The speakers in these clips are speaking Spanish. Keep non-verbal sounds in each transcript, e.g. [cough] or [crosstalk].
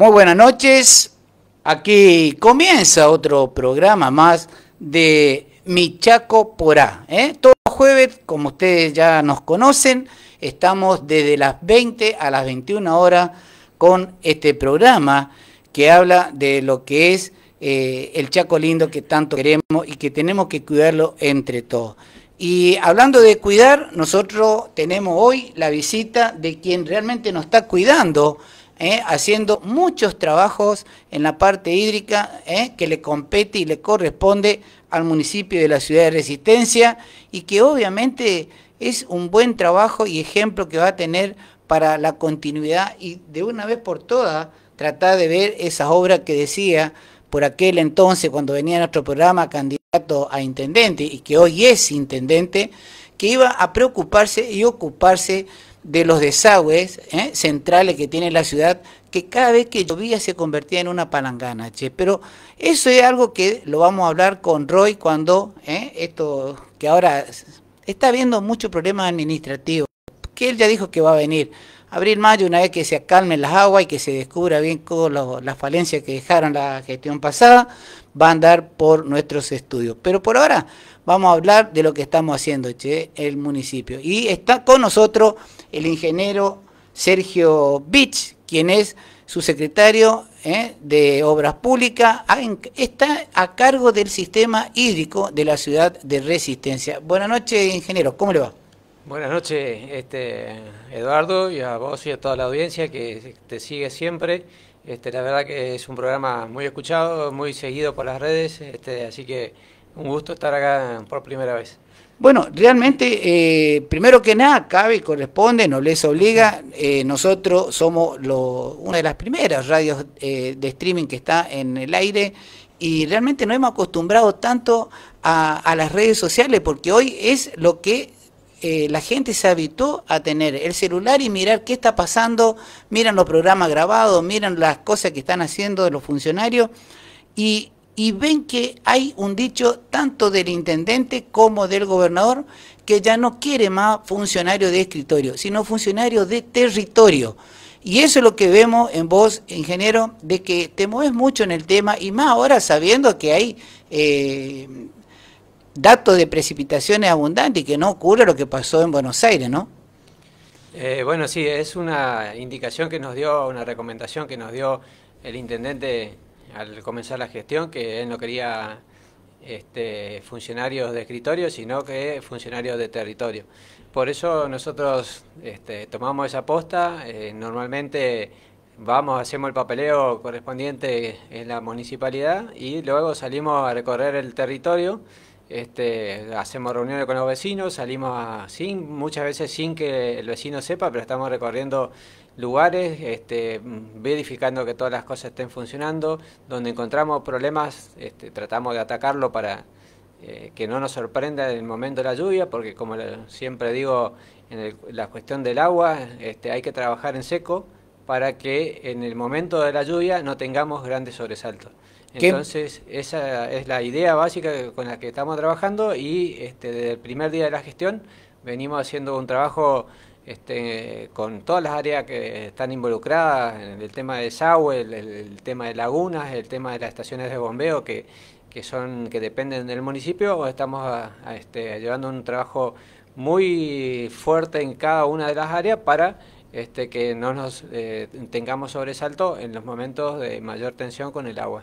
Muy buenas noches. Aquí comienza otro programa más de Mi Chaco Porá. ¿eh? Todos jueves, como ustedes ya nos conocen, estamos desde las 20 a las 21 horas con este programa que habla de lo que es eh, el Chaco lindo que tanto queremos y que tenemos que cuidarlo entre todos. Y hablando de cuidar, nosotros tenemos hoy la visita de quien realmente nos está cuidando ¿eh? haciendo muchos trabajos en la parte hídrica ¿eh? que le compete y le corresponde al municipio de la ciudad de Resistencia y que obviamente es un buen trabajo y ejemplo que va a tener para la continuidad y de una vez por todas tratar de ver esa obra que decía por aquel entonces cuando venía nuestro programa candidato a intendente y que hoy es intendente, que iba a preocuparse y ocuparse de los desagües ¿eh? centrales que tiene la ciudad, que cada vez que llovía se convertía en una palangana, che. Pero eso es algo que lo vamos a hablar con Roy cuando ¿eh? esto, que ahora está habiendo muchos problemas administrativos, que él ya dijo que va a venir. Abril, mayo, una vez que se acalmen las aguas y que se descubra bien todas las falencias que dejaron la gestión pasada, va a andar por nuestros estudios. Pero por ahora vamos a hablar de lo que estamos haciendo, che, el municipio. Y está con nosotros el ingeniero Sergio Bich, quien es su secretario eh, de Obras Públicas, está a cargo del sistema hídrico de la ciudad de Resistencia. Buenas noches, ingeniero, ¿cómo le va? Buenas noches, este, Eduardo, y a vos y a toda la audiencia que te sigue siempre. Este, la verdad que es un programa muy escuchado, muy seguido por las redes, este, así que un gusto estar acá por primera vez. Bueno, realmente, eh, primero que nada, cabe y corresponde, no les obliga. Eh, nosotros somos una de las primeras radios eh, de streaming que está en el aire y realmente no hemos acostumbrado tanto a, las redes sociales porque hoy es lo que la gente se habitó a tener el celular y mirar qué está pasando, miran los programas grabados, miran las cosas que están haciendo los funcionarios y y ven que hay un dicho tanto del intendente como del gobernador que ya no quiere más funcionario de escritorio, sino funcionario de territorio. Y eso es lo que vemos en vos, ingeniero, de que te mueves mucho en el tema y más ahora sabiendo que hay eh, datos de precipitaciones abundantes y que no ocurre lo que pasó en Buenos Aires, ¿no? Eh, bueno, sí, es una indicación que nos dio, una recomendación que nos dio el intendente al comenzar la gestión, que él no quería este, funcionarios de escritorio, sino que funcionarios de territorio. Por eso nosotros este, tomamos esa posta, eh, normalmente vamos, hacemos el papeleo correspondiente en la municipalidad y luego salimos a recorrer el territorio. Este, hacemos reuniones con los vecinos, salimos a, sin, muchas veces sin que el vecino sepa, pero estamos recorriendo lugares, este, verificando que todas las cosas estén funcionando. Donde encontramos problemas, este, tratamos de atacarlo para eh, que no nos sorprenda en el momento de la lluvia, porque como siempre digo, en la cuestión del agua este, hay que trabajar en seco para que en el momento de la lluvia no tengamos grandes sobresaltos. Entonces, esa es la idea básica con la que estamos trabajando y este, desde el primer día de la gestión venimos haciendo un trabajo este, con todas las áreas que están involucradas, en el tema de desagüe, el, tema de lagunas, el tema de las estaciones de bombeo que, son que dependen del municipio, estamos este, llevando un trabajo muy fuerte en cada una de las áreas para este, que no nos eh, tengamos sobresalto en los momentos de mayor tensión con el agua.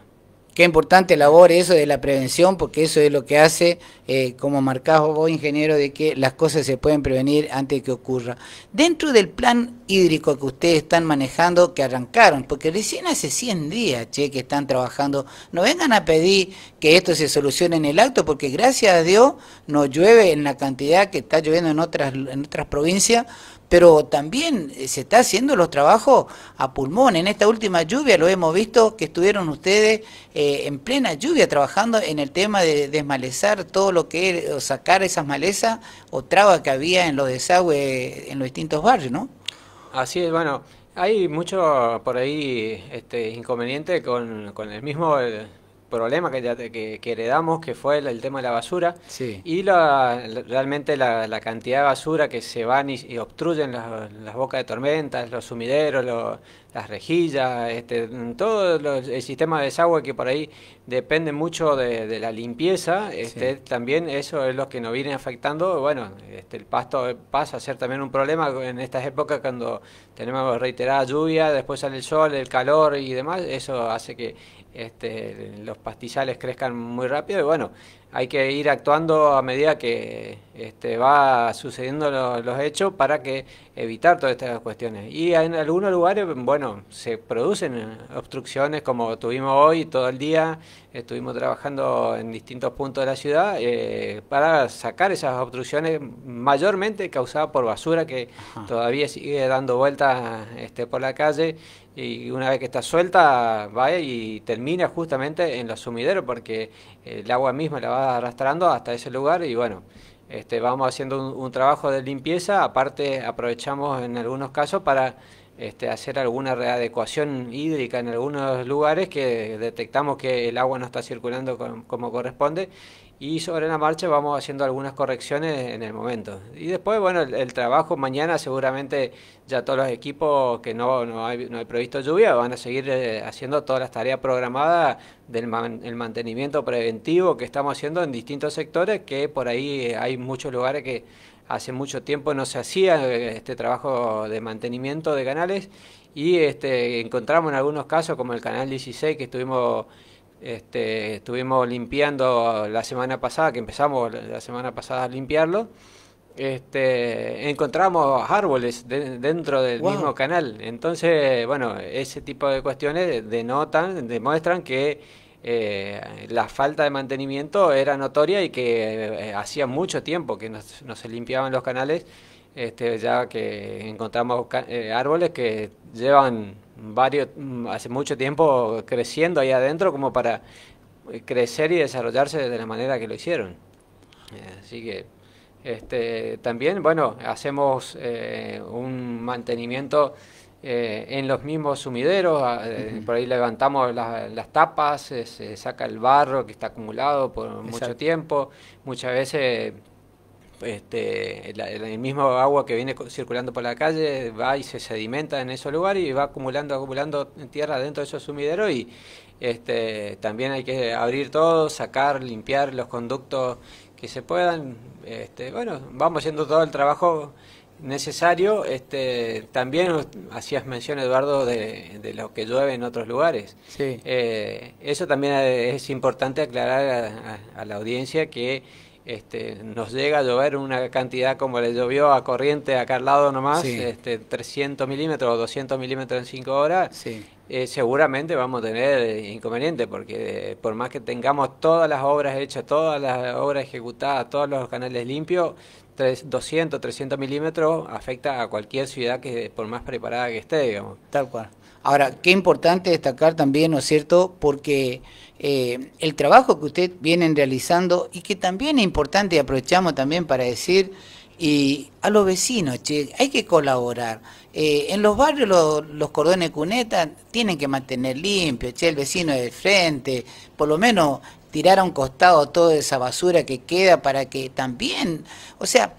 Qué importante labor eso de la prevención, porque eso es lo que hace, eh, como marcás vos, ingeniero, de que las cosas se pueden prevenir antes de que ocurra. Dentro del plan hídrico que ustedes están manejando, que arrancaron, porque recién hace 100 días, che, que están trabajando, no vengan a pedir que esto se solucione en el acto, porque gracias a Dios no llueve en la cantidad que está lloviendo en otras, en otras provincias, pero también eh, se está haciendo los trabajos a pulmón. En esta última lluvia lo hemos visto que estuvieron ustedes eh, en plena lluvia trabajando en el tema de desmalezar todo lo que es, sacar esas malezas o trabas que había en los desagües en los distintos barrios, ¿no? Así es, bueno, hay mucho por ahí este, inconveniente con, el mismo... Eh, problema que, que, heredamos, que fue el, tema de la basura, y la, realmente la, cantidad de basura que se van y, obstruyen las, bocas de tormentas, los sumideros, las rejillas, este, todo el sistema de desagüe que por ahí depende mucho de, la limpieza, este, también eso es lo que nos viene afectando. Bueno, este, el pasto pasa a ser también un problema en estas épocas cuando tenemos reiterada lluvia, después sale el sol, el calor y demás, eso hace que este, los pastizales crezcan muy rápido y bueno, hay que ir actuando a medida que este, va sucediendo los hechos para que evitar todas estas cuestiones. Y en algunos lugares, bueno, se producen obstrucciones como tuvimos hoy todo el día, estuvimos trabajando en distintos puntos de la ciudad eh, para sacar esas obstrucciones mayormente causadas por basura que todavía sigue dando vueltas este, por la calle y una vez que está suelta va y termina justamente en los sumideros porque eh, el agua misma la va arrastrando hasta ese lugar y bueno, este, vamos haciendo un, trabajo de limpieza, aparte aprovechamos en algunos casos para este, hacer alguna readecuación hídrica en algunos lugares que detectamos que el agua no está circulando como corresponde y sobre la marcha vamos haciendo algunas correcciones en el momento. Y después, bueno, el, trabajo mañana seguramente ya todos los equipos que no, no, hay, previsto lluvia van a seguir eh, haciendo todas las tareas programadas del mantenimiento preventivo que estamos haciendo en distintos sectores, que por ahí hay muchos lugares que hace mucho tiempo no se hacía eh, este trabajo de mantenimiento de canales y este, encontramos en algunos casos como el canal 16 que estuvimos este, estuvimos limpiando la semana pasada, que empezamos la semana pasada a limpiarlo. Este, encontramos árboles dentro del mismo canal. Entonces, bueno, ese tipo de cuestiones denotan, demuestran que eh, la falta de mantenimiento era notoria y que eh, hacía mucho tiempo que no se limpiaban los canales, este, ya que encontramos eh, árboles que llevan varios, mm, hace mucho tiempo creciendo ahí adentro como para eh, crecer y desarrollarse de la manera que lo hicieron. Eh, así que este, también, bueno, hacemos eh, un mantenimiento en los mismos sumideros, ah, por ahí levantamos las tapas, se saca el barro que está acumulado por mucho tiempo, muchas veces este, el, mismo agua que viene circulando por la calle va y se sedimenta en esos lugares y va acumulando, acumulando tierra dentro de esos sumideros y este, también hay que abrir todo, sacar, limpiar los conductos que se puedan. Este, bueno, vamos haciendo todo el trabajo necesario. Este, también hacías mención, Eduardo, de, lo que llueve en otros lugares. Sí. Eh, eso también es importante aclarar a la audiencia que este, nos llega a llover una cantidad como le llovió a corriente acá al lado nomás, este, 300 milímetros o 200 milímetros en 5 horas, eh, seguramente vamos a tener eh, inconveniente, porque eh, por más que tengamos todas las obras hechas, todas las obras ejecutadas, todos los canales limpios, 200, 300 milímetros afecta a cualquier ciudad que por más preparada que esté, digamos. Tal cual. Ahora, qué importante destacar también, ¿no es cierto?, porque eh, el trabajo que usted vienen realizando y que también es importante y aprovechamos también para decir y a los vecinos, che, hay que colaborar. Eh, en los barrios los cordones cunetas tienen que mantener limpio, che, el vecino de frente, por lo menos tirar a un costado toda esa basura que queda para que también, o sea,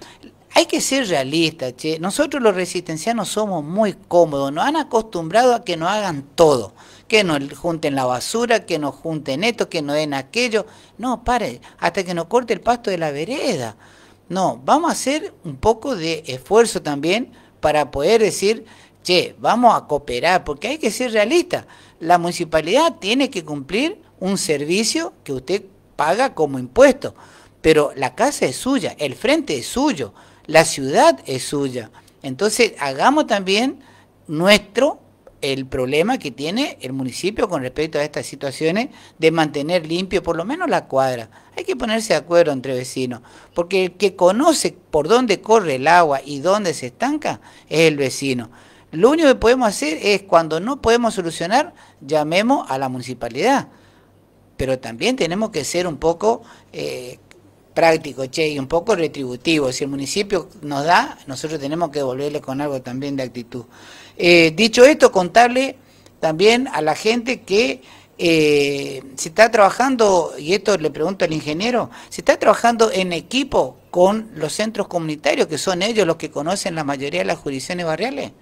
hay que ser realistas, che. Nosotros los resistencianos somos muy cómodos, nos han acostumbrado a que nos hagan todo, que nos junten la basura, que nos junten esto, que nos den aquello. No, pare, hasta que nos corte el pasto de la vereda. No, vamos a hacer un poco de esfuerzo también para poder decir, che, vamos a cooperar, porque hay que ser realistas. La municipalidad tiene que cumplir un servicio que usted paga como impuesto, pero la casa es suya, el frente es suyo, la ciudad es suya. Entonces, hagamos también nuestro el problema que tiene el municipio con respecto a estas situaciones de mantener limpio por lo menos la cuadra. Hay que ponerse de acuerdo entre vecinos, porque el que conoce por dónde corre el agua y dónde se estanca es el vecino. Lo único que podemos hacer es cuando no podemos solucionar, llamemos a la municipalidad pero también tenemos que ser un poco eh, prácticos, che, y un poco retributivos. Si el municipio nos da, nosotros tenemos que devolverle con algo también de actitud. Eh, dicho esto, contarle también a la gente que eh, se está trabajando, y esto le pregunto al ingeniero, se está trabajando en equipo con los centros comunitarios, que son ellos los que conocen la mayoría de las jurisdicciones barriales.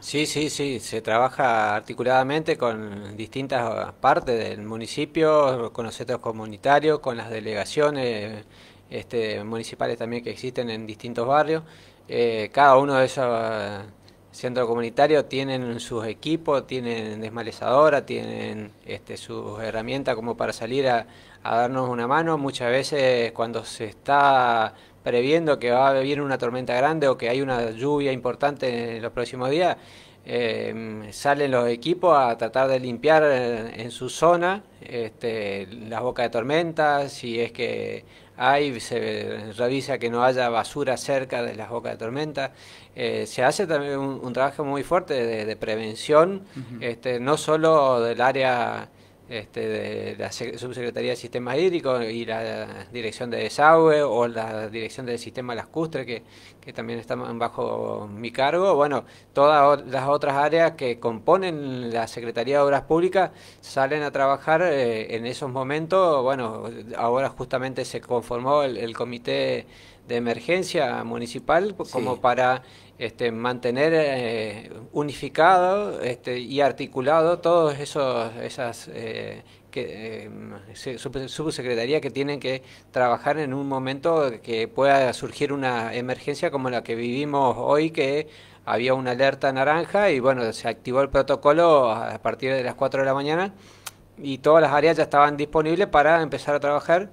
Sí, sí, sí, se trabaja articuladamente con distintas partes del municipio, con los centros comunitarios, con las delegaciones este, municipales también que existen en distintos barrios. Eh, cada uno de esos centros comunitarios tienen sus equipos, tienen desmalezadora, tienen este, sus herramientas como para salir a darnos una mano. Muchas veces cuando se está previendo que va a venir una tormenta grande o que hay una lluvia importante en los próximos días, eh, salen los equipos a tratar de limpiar eh, en, su zona este, las bocas de tormenta, si es que hay, se revisa que no haya basura cerca de las bocas de tormenta. Eh, se hace también un, trabajo muy fuerte de, prevención, este, no solo del área este, de la Subsecretaría de Sistemas Hídricos y la Dirección de Desagüe o la Dirección del Sistema las Custres, que, que también están bajo mi cargo. Bueno, todas las otras áreas que componen la Secretaría de Obras Públicas salen a trabajar eh, en esos momentos. Bueno, ahora justamente se conformó el, Comité de Emergencia Municipal como para este, mantener eh, unificado este, y articulado todos esos esas eh, que, eh, subsecretaría que tienen que trabajar en un momento que pueda surgir una emergencia como la que vivimos hoy que había una alerta naranja y bueno se activó el protocolo a partir de las 4 de la mañana y todas las áreas ya estaban disponibles para empezar a trabajar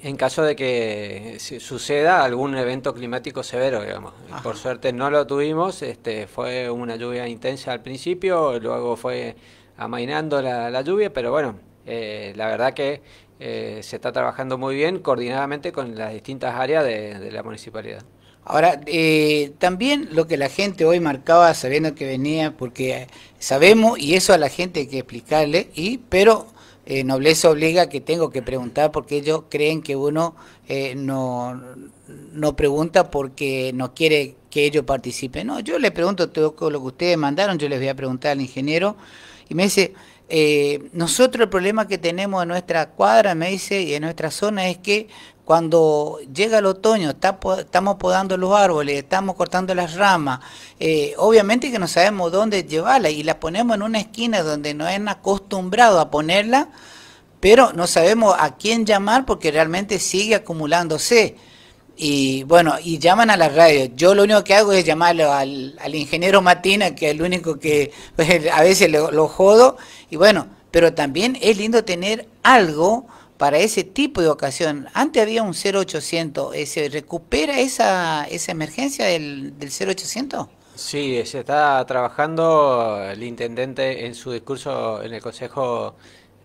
en caso de que suceda algún evento climático severo, digamos. Por suerte no lo tuvimos, este, fue una lluvia intensa al principio, luego fue amainando la, lluvia, pero bueno, eh, la verdad que eh, se está trabajando muy bien coordinadamente con las distintas áreas de, la municipalidad. Ahora, eh, también lo que la gente hoy marcaba sabiendo que venía, porque sabemos, y eso a la gente hay que explicarle, y pero eh, nobleza obliga que tengo que preguntar porque ellos creen que uno eh, no, no pregunta porque no quiere que ellos participen. No, yo les pregunto todo lo que ustedes mandaron, yo les voy a preguntar al ingeniero y me dice, eh, nosotros el problema que tenemos en nuestra cuadra, me dice, y en nuestra zona es que cuando llega el otoño, estamos podando los árboles, estamos cortando las ramas, eh, obviamente que no sabemos dónde llevarlas y las ponemos en una esquina donde no es acostumbrado a ponerla, pero no sabemos a quién llamar porque realmente sigue acumulándose. Y bueno, y llaman a la radio. Yo lo único que hago es llamarlo al, ingeniero Matina, que es el único que [laughs] a veces lo jodo. Y bueno, pero también es lindo tener algo para ese tipo de ocasión. Antes había un 0800, ¿se recupera esa, esa emergencia del, del 0800? Sí, se está trabajando el intendente en su discurso en el Consejo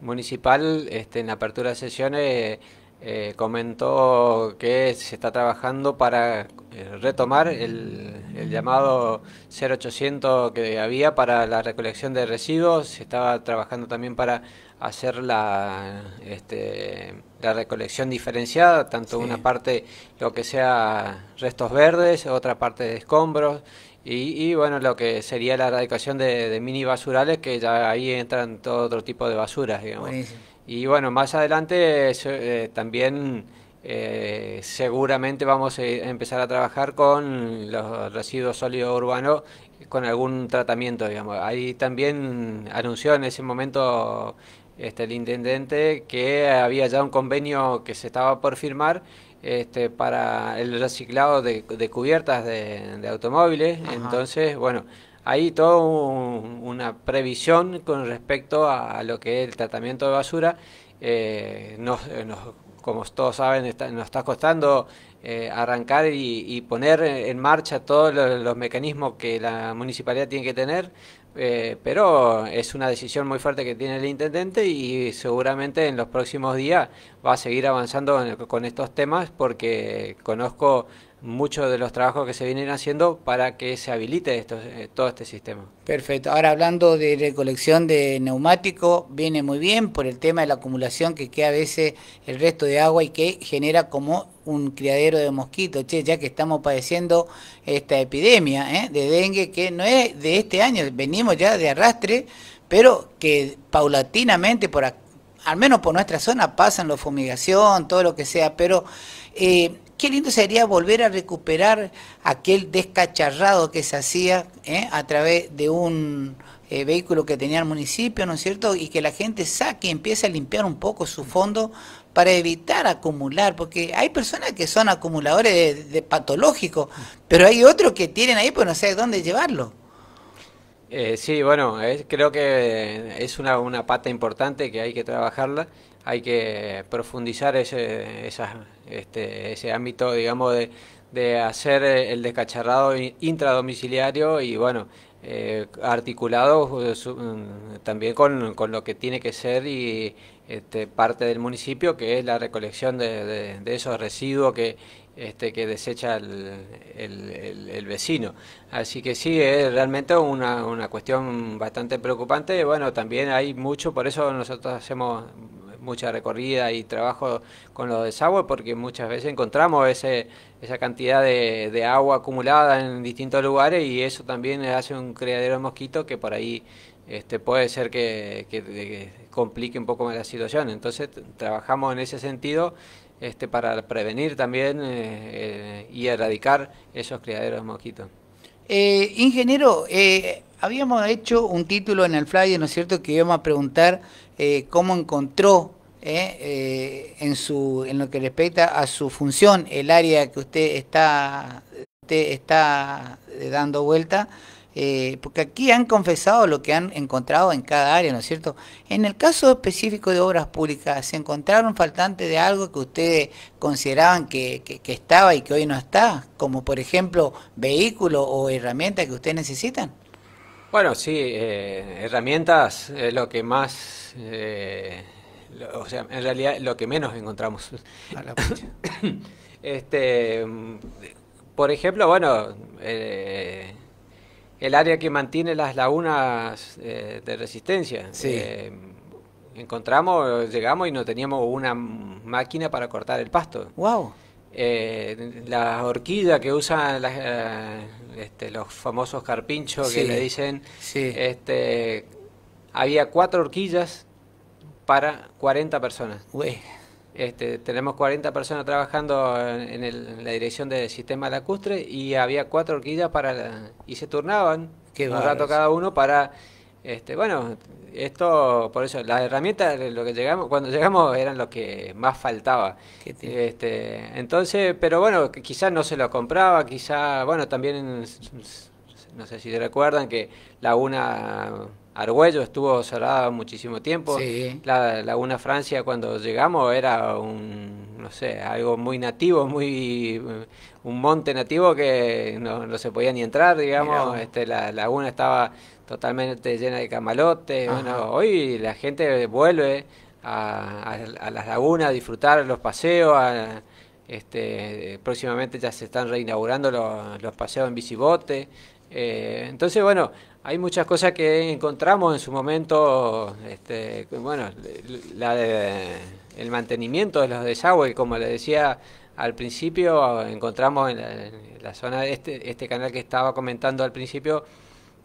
Municipal, este, en la apertura de sesiones. Eh, comentó que se está trabajando para eh, retomar el, el, llamado 0800 que había para la recolección de residuos, se estaba trabajando también para hacer la, este, la recolección diferenciada, tanto una parte lo que sea restos verdes, otra parte de escombros. Y, bueno, lo que sería la erradicación de, mini basurales, que ya ahí entran todo otro tipo de basuras, digamos. Y bueno, más adelante eh, también eh, seguramente vamos a empezar a trabajar con los residuos sólidos urbanos con algún tratamiento, digamos. Ahí también anunció en ese momento este, el intendente que había ya un convenio que se estaba por firmar este, para el reciclado de, cubiertas de, automóviles. Entonces, bueno, hay toda una previsión con respecto a, lo que es el tratamiento de basura. Eh, eh, como todos saben, nos está costando eh, arrancar y, poner en marcha todos los, mecanismos que la municipalidad tiene que tener, pero es una decisión muy fuerte que tiene el intendente y seguramente en los próximos días va a seguir avanzando con estos temas porque conozco muchos de los trabajos que se vienen haciendo para que se habilite esto, eh, todo este sistema. Perfecto. Ahora hablando de recolección de neumático, viene muy bien por el tema de la acumulación que queda a veces el resto de agua y que genera como un criadero de mosquitos, che, ya que estamos padeciendo esta epidemia ¿eh? de dengue que no es de este año, venimos ya de arrastre, pero que paulatinamente por al menos por nuestra zona pasan la fumigación, todo lo que sea, pero eh, Qué lindo sería volver a recuperar aquel descacharrado que se hacía ¿eh? a través de un eh, vehículo que tenía el municipio, ¿no es cierto? Y que la gente saque y empiece a limpiar un poco su fondo para evitar acumular, porque hay personas que son acumuladores de, patológico, patológicos, pero hay otros que tienen ahí, pues no sé dónde llevarlo. Eh, sí, bueno, creo que es una, una pata importante que hay que trabajarla hay que profundizar ese, este, ese ámbito, digamos, de, de hacer eh, el descacharrado intradomiciliario y, bueno, eh, articulado eh, mm, también con, lo que tiene que ser y este, parte del municipio, que es la recolección de, de, esos residuos que, este, que desecha el, vecino. Así que sí, es realmente una, una cuestión bastante preocupante. Bueno, también hay mucho, por eso nosotros hacemos mucha recorrida y trabajo con los desagües porque muchas veces encontramos ese, esa cantidad de, agua acumulada en distintos lugares y eso también hace un criadero de mosquitos que por ahí este, puede ser que, complique un poco la situación. Entonces trabajamos en ese sentido este, para prevenir también eh, eh, y erradicar esos criaderos de mosquitos. Eh, ingeniero, habíamos hecho un título en el flyer, ¿no es cierto?, que íbamos a preguntar cómo encontró ¿eh? Eh, en, su, en lo que respecta a su función, el área que usted está, está eh, dando vuelta, porque aquí han confesado lo que han encontrado en cada área, ¿no es cierto? En el caso específico de obras públicas, ¿se encontraron faltantes de algo que ustedes consideraban que, estaba y que hoy no está? Como por ejemplo vehículos o herramientas que ustedes necesitan. Bueno, sí, herramientas es lo que más o sea, en realidad lo que menos encontramos. [coughs] este, por ejemplo, bueno, eh, el área que mantiene las lagunas eh, de resistencia. Eh, encontramos, llegamos y no teníamos una máquina para cortar el pasto. Wow. la horquilla que usan este, los famosos carpinchos que le dicen, este, había cuatro horquillas para 40 personas. Este, tenemos 40 personas trabajando en, la dirección del sistema lacustre y había cuatro horquillas para y se turnaban Qué un rato cada uno para este, bueno esto por eso las herramientas lo que llegamos cuando llegamos eran lo que más faltaba este, entonces pero bueno quizás no se lo compraba quizás bueno también no sé si recuerdan que la una Argüello estuvo cerrada muchísimo tiempo. La Laguna Francia cuando llegamos era un, no sé, algo muy nativo, muy un monte nativo que no, se podía ni entrar, digamos. Este, la laguna estaba totalmente llena de camalotes. Bueno, hoy la gente vuelve a, las lagunas a disfrutar los paseos. Este, próximamente ya se están reinaugurando los, los paseos en bicibote. Eh, entonces, bueno, hay muchas cosas que encontramos en su momento, este, bueno, la de, el mantenimiento de los desagües, como le decía al principio, encontramos en la, zona de este, este canal que estaba comentando al principio,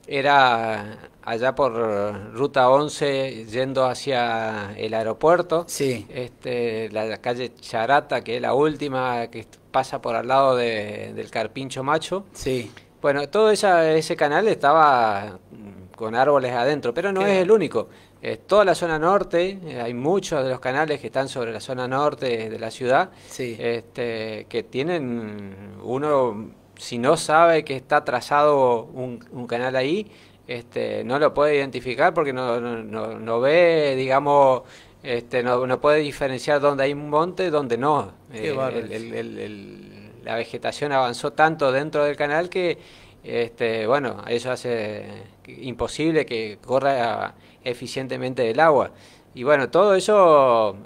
era allá por ruta 11 yendo hacia el aeropuerto. Sí. Este, la calle Charata, que es la última que pasa por al lado de, del Carpincho Macho. Sí. Bueno, todo esa, ese canal estaba mm, con árboles adentro, pero no es el único. Es toda la zona norte, eh, hay muchos de los canales que están sobre la zona norte de la ciudad, este, que tienen uno, si no sabe que está trazado un, canal ahí, este, no lo puede identificar porque no, no, ve, digamos, este, no, puede diferenciar dónde hay un monte, dónde no. Eh, la vegetación avanzó tanto dentro del canal que, este, bueno, eso hace imposible que corra eficientemente el agua. Y bueno, todo eso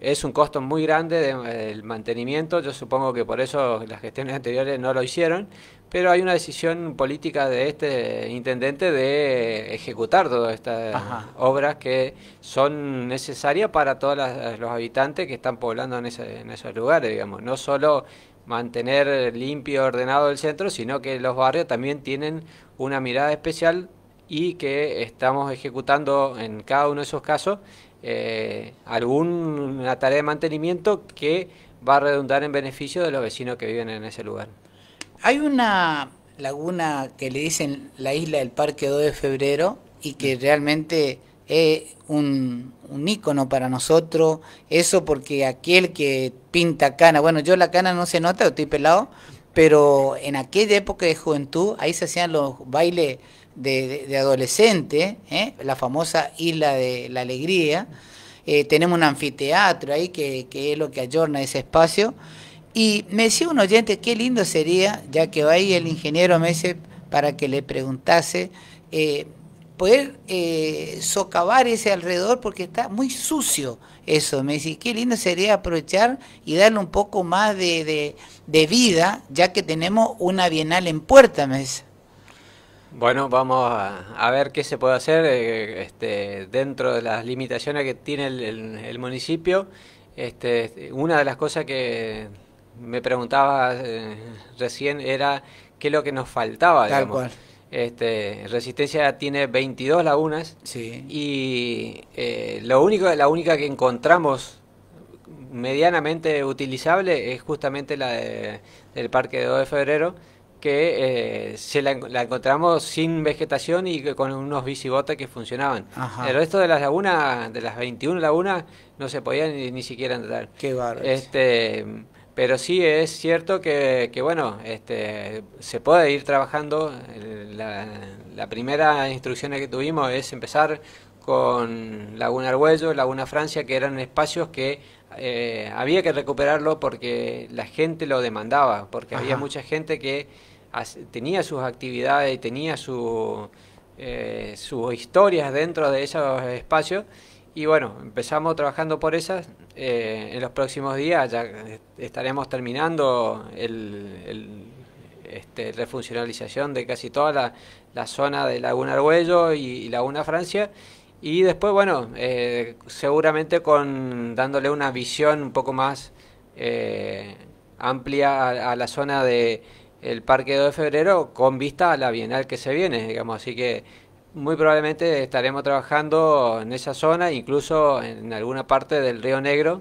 es un costo muy grande del mantenimiento, yo supongo que por eso las gestiones anteriores no lo hicieron, pero hay una decisión política de este intendente de ejecutar todas estas obras que son necesarias para todos los habitantes que están poblando en, en esos lugares, digamos, no solo mantener eh, limpio, y ordenado el centro, sino que los barrios también tienen una mirada especial y que estamos ejecutando en cada uno de esos casos eh, alguna tarea de mantenimiento que va a redundar en beneficio de los vecinos que viven en ese lugar. Hay una laguna que le dicen la isla del Parque 2 de Febrero y que mm. realmente es un, un, ícono para nosotros, eso porque aquel que pinta cana, bueno, yo la cana no se nota, estoy pelado, pero en aquella época de juventud, ahí se hacían los bailes de, adolescentes, ¿eh? la famosa Isla de la Alegría, eh, tenemos un anfiteatro ahí que, es lo que ayorna ese espacio, y me decía un oyente, qué lindo sería, ya que va ahí el ingeniero me para que le preguntase, eh, poder eh, socavar ese alrededor porque está muy sucio eso. Me dice, qué lindo sería aprovechar y darle un poco más de, de, vida, ya que tenemos una bienal en puerta, me dice. Bueno, vamos a, ver qué se puede hacer eh, este, dentro de las limitaciones que tiene el, municipio. Este, una de las cosas que me preguntaba eh, recién era qué es lo que nos faltaba. Tal cual este, Resistencia tiene 22 lagunas. Y eh, lo único, la única que encontramos medianamente utilizable es justamente la del Parque de 2 de Febrero, que eh, se la, encontramos sin vegetación y con unos bicibotes que funcionaban. El resto de las lagunas, de las 21 lagunas, no se podían ni, siquiera entrar. Qué bárbaro. Este, pero sí es cierto que, que bueno, este, se puede ir trabajando. La, primera instrucción que tuvimos es empezar con Laguna Arguello, Laguna Francia, que eran espacios que eh, había que recuperarlo porque la gente lo demandaba, porque había mucha gente que tenía sus actividades tenía su, eh, sus historias dentro de esos espacios. Y bueno, empezamos trabajando por esas, eh, en los próximos días ya estaremos terminando el, este, refuncionalización de casi toda la, zona de Laguna Arguello y, Laguna Francia. Y después, bueno, eh, seguramente con dándole una visión un poco más eh, amplia a, la zona de el Parque 2 de Febrero con vista a la Bienal que se viene, digamos. Así que muy probablemente estaremos trabajando en esa zona, incluso en alguna parte del Río Negro,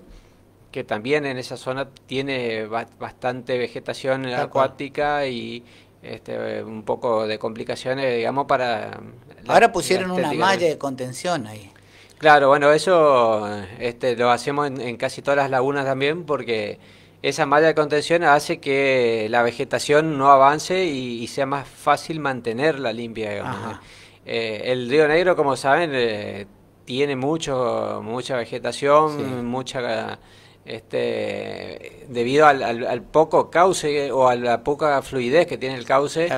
que también en esa zona tiene bastante vegetación acuática y este, un poco de complicaciones, digamos, para... Ahora pusieron una malla de contención ahí. Claro, bueno, eso este, lo hacemos en, casi todas las lagunas también porque esa malla de contención hace que la vegetación no avance y, sea más fácil mantenerla limpia. Digamos. Eh, el Río Negro, como saben, eh, tiene mucho, mucha vegetación, mucha este debido al, poco cauce o a la poca fluidez que tiene el cauce.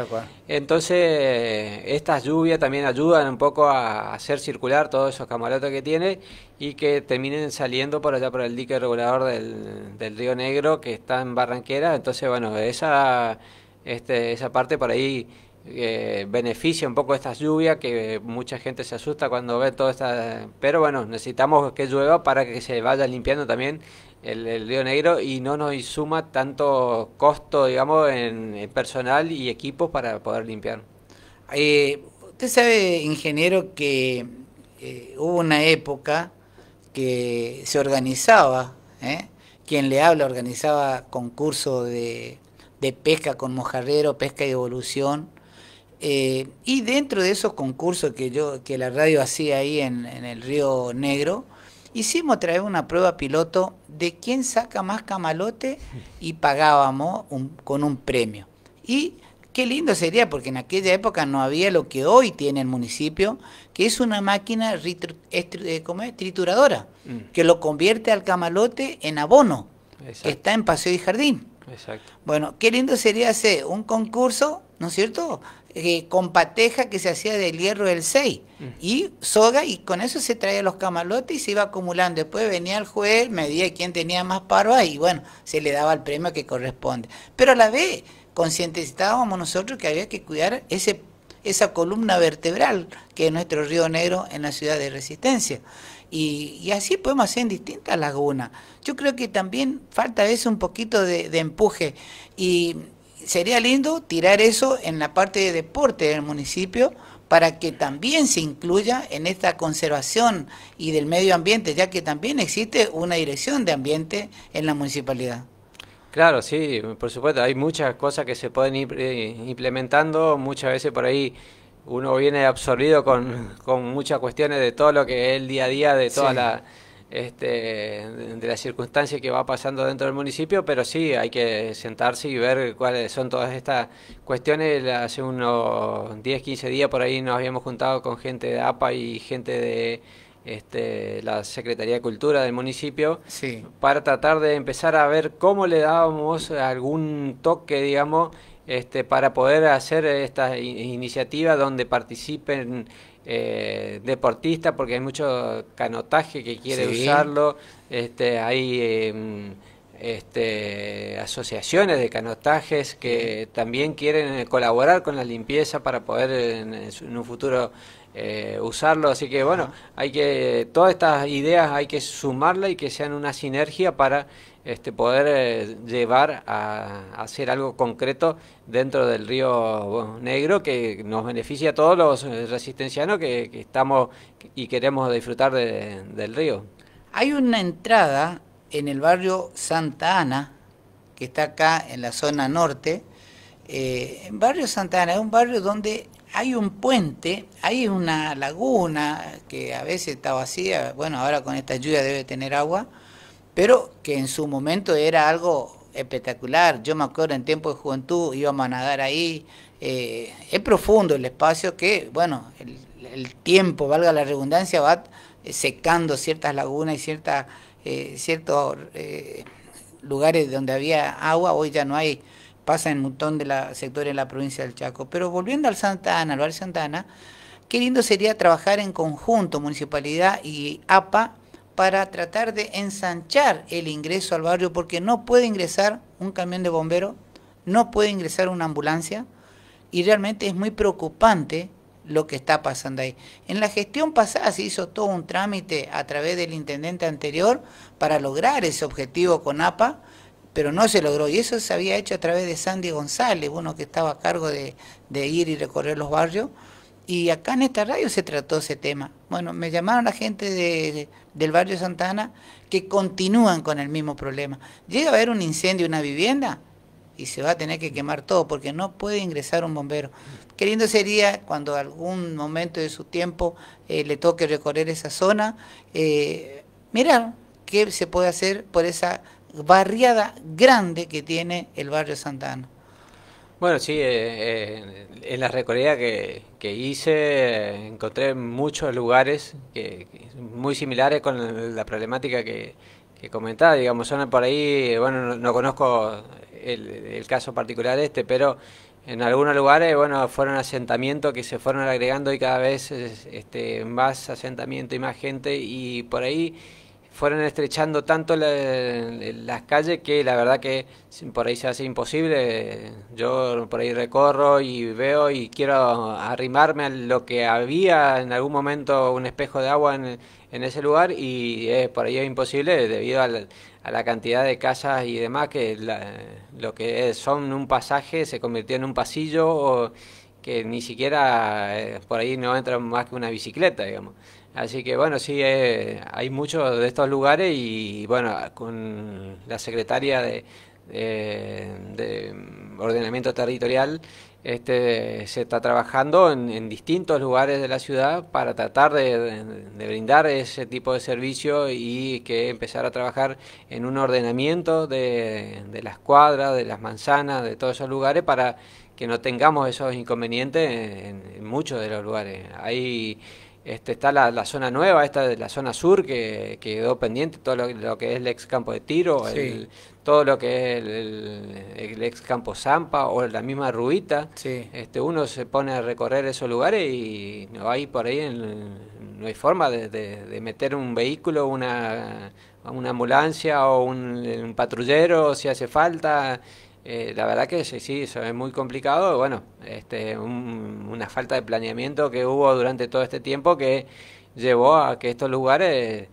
Entonces, estas lluvias también ayudan un poco a hacer circular todos esos camarotes que tiene y que terminen saliendo por allá por el dique regulador del, del río Negro que está en Barranquera. Entonces, bueno, esa, este, esa parte por ahí eh, beneficia un poco de estas lluvias, que mucha gente se asusta cuando ve todo esta... Pero bueno, necesitamos que llueva para que se vaya limpiando también el, río Negro y no nos suma tanto costo, digamos, en, personal y equipos para poder limpiar. Eh, usted sabe, ingeniero, que eh, hubo una época que se organizaba, ¿eh? quien le habla organizaba concursos de, de pesca con mojarrero, pesca y evolución, eh, y dentro de esos concursos que yo que la radio hacía ahí en, el Río Negro, hicimos traer una prueba piloto de quién saca más camalote y pagábamos con un premio. Y qué lindo sería, porque en aquella época no había lo que hoy tiene el municipio, que es una máquina eh, trituradora, mm. que lo convierte al camalote en abono, está en Paseo y Jardín. Bueno, qué lindo sería hacer un concurso, ¿no es cierto? Eh, con pateja que se hacía del hierro del 6 mm. y soga y con eso se traía los camalotes y se iba acumulando. Después venía el juez, medía quién tenía más parva y bueno, se le daba el premio que corresponde. Pero a la vez concientizábamos nosotros que había que cuidar ese esa columna vertebral que es nuestro río Negro en la ciudad de Resistencia. Y, así podemos hacer en distintas lagunas. Yo creo que también falta a veces un poquito de, de empuje. Y sería lindo tirar eso en la parte de deporte del municipio para que también se incluya en esta conservación y del medio ambiente, ya que también existe una dirección de ambiente en la municipalidad. Claro, sí, por supuesto, hay muchas cosas que se pueden ir eh, implementando, muchas veces por ahí uno viene absorbido con, con muchas cuestiones de todo lo que es el día a día, de toda la este, de las circunstancias que va pasando dentro del municipio, pero sí hay que sentarse y ver cuáles son todas estas cuestiones. Hace unos 10, 15 días por ahí nos habíamos juntado con gente de APA y gente de este, la Secretaría de Cultura del municipio para tratar de empezar a ver cómo le dábamos algún toque, digamos, este, para poder hacer estas iniciativas donde participen eh, deportista porque hay mucho canotaje que quiere usarlo, este, hay em, este, asociaciones de canotajes que también quieren eh, colaborar con la limpieza para poder en, un futuro eh, usarlo, así que bueno, hay que todas estas ideas hay que sumarlas y que sean una sinergia para este, poder eh, llevar a, hacer algo concreto dentro del río Negro que nos beneficia a todos los eh, resistencianos que, estamos y queremos disfrutar del río. Hay una entrada en el barrio Santa Ana, que está acá en la zona norte. Eh, barrio Santa Ana es un barrio donde hay un puente, hay una laguna que a veces está vacía, bueno, ahora con esta lluvia debe tener agua pero que en su momento era algo espectacular. Yo me acuerdo en tiempo de juventud iba a nadar ahí. Eh, es profundo el espacio que, bueno, el, tiempo, valga la redundancia, va eh, secando ciertas lagunas y ciertas, eh, ciertos lugares donde había agua, hoy ya no hay, pasa en un montón de la, sectores en la provincia del Chaco. Pero volviendo al Santa Ana, al barrio Santa Ana, qué lindo sería trabajar en conjunto, municipalidad y APA, para tratar de ensanchar el ingreso al barrio, porque no puede ingresar un camión de bomberos, no puede ingresar una ambulancia, y realmente es muy preocupante lo que está pasando ahí. En la gestión pasada se hizo todo un trámite a través del intendente anterior para lograr ese objetivo con APA, pero no se logró. Y eso se había hecho a través de Sandy González, uno que estaba a cargo de, de ir y recorrer los barrios. Y acá en esta radio se trató ese tema. Bueno, me llamaron la gente de, del barrio Santana que continúan con el mismo problema. Llega a haber un incendio en una vivienda y se va a tener que quemar todo porque no puede ingresar un bombero. Queriendo sería cuando algún momento de su tiempo eh, le toque recorrer esa zona, eh, mirar qué se puede hacer por esa barriada grande que tiene el barrio Santana. Bueno, sí, en eh, eh, la recorrida que, que hice encontré muchos lugares que, muy similares con la problemática que, que, comentaba, digamos, son por ahí, bueno, no, conozco el, el, caso particular este, pero en algunos lugares, bueno, fueron asentamientos que se fueron agregando y cada vez este, más asentamiento y más gente y por ahí fueron estrechando tanto las calles que la verdad que por ahí se hace imposible. Yo por ahí recorro y veo y quiero arrimarme a lo que había en algún momento un espejo de agua en, ese lugar y por ahí es imposible debido a la, cantidad de casas y demás que lo que son un pasaje se convirtió en un pasillo que ni siquiera eh, por ahí no entra más que una bicicleta, digamos. Así que bueno, sí, eh, hay muchos de estos lugares y bueno, con la secretaria de, ordenamiento territorial este, se está trabajando en, distintos lugares de la ciudad para tratar de, brindar ese tipo de servicio y que empezar a trabajar en un ordenamiento de, las cuadras, de las manzanas, de todos esos lugares para que no tengamos esos inconvenientes en, en muchos de los lugares. Hay este, está la, zona nueva, esta de la zona sur, que, quedó pendiente, todo lo, que es el ex campo de tiro, todo lo que es el, ex campo Zampa o la misma ruita Sí. Este, uno se pone a recorrer esos lugares y no hay por ahí, no hay forma de, meter un vehículo, una, ambulancia o un patrullero si hace falta. Eh, la verdad que sí, sí, se ve muy complicado. Bueno, este, una falta de planeamiento que hubo durante todo este tiempo que llevó a que estos lugares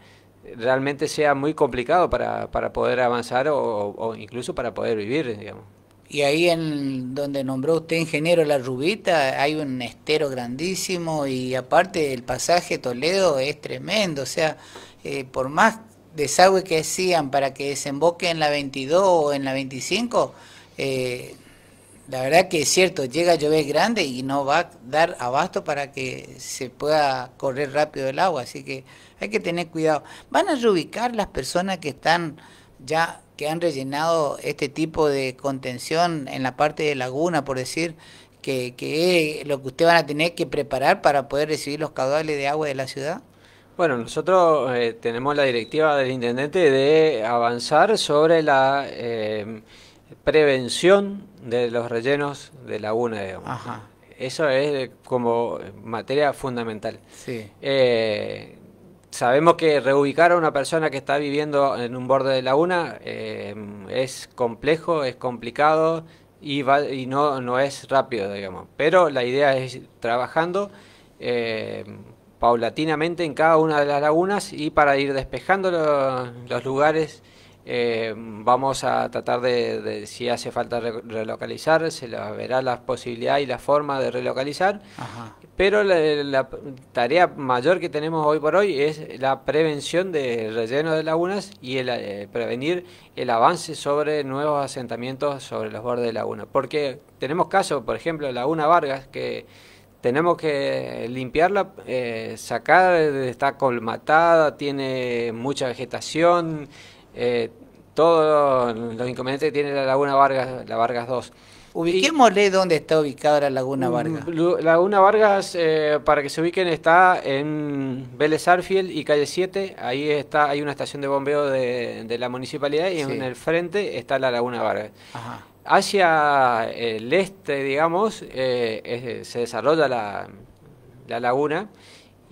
realmente sean muy complicado para, para poder avanzar o, incluso para poder vivir, digamos. Y ahí en donde nombró usted ingeniero La Rubita, hay un estero grandísimo y aparte el pasaje Toledo es tremendo, o sea, eh, por más desagüe que hacían para que desemboque en la 22 o en la 25, eh, la verdad que es cierto, llega a llover grande y no va a dar abasto para que se pueda correr rápido el agua, así que hay que tener cuidado. Van a reubicar las personas que están ya, que han rellenado este tipo de contención en la parte de laguna, por decir, que, es lo que ustedes van a tener que preparar para poder recibir los caudales de agua de la ciudad? Bueno, nosotros eh, tenemos la directiva del intendente de avanzar sobre la eh, prevención de los rellenos de laguna, Eso es como materia fundamental. Eh, sabemos que reubicar a una persona que está viviendo en un borde de laguna eh, es complejo, es complicado y, y no, es rápido, digamos. Pero la idea es trabajando eh, paulatinamente en cada una de las lagunas y para ir despejando los lugares eh, vamos a tratar de, si hace falta relocalizar, se verá la posibilidad y la forma de relocalizar. Pero la, tarea mayor que tenemos hoy por hoy es la prevención del relleno de lagunas y el, eh, prevenir el avance sobre nuevos asentamientos sobre los bordes de lagunas Porque tenemos casos, por ejemplo, Laguna Vargas, que tenemos que limpiarla, eh, sacar, está colmatada, tiene mucha vegetación. Eh, todos los inconvenientes que tiene la Laguna Vargas, la Vargas 2. Ubiquémosle y, dónde está ubicada la Laguna mm, Vargas. Laguna Vargas, eh, para que se ubiquen, está en Vélez Arfield y calle 7. Ahí está, hay una estación de bombeo de, la municipalidad y en el frente está la Laguna ah, Vargas. Hacia el este, digamos, eh, se desarrolla la, la laguna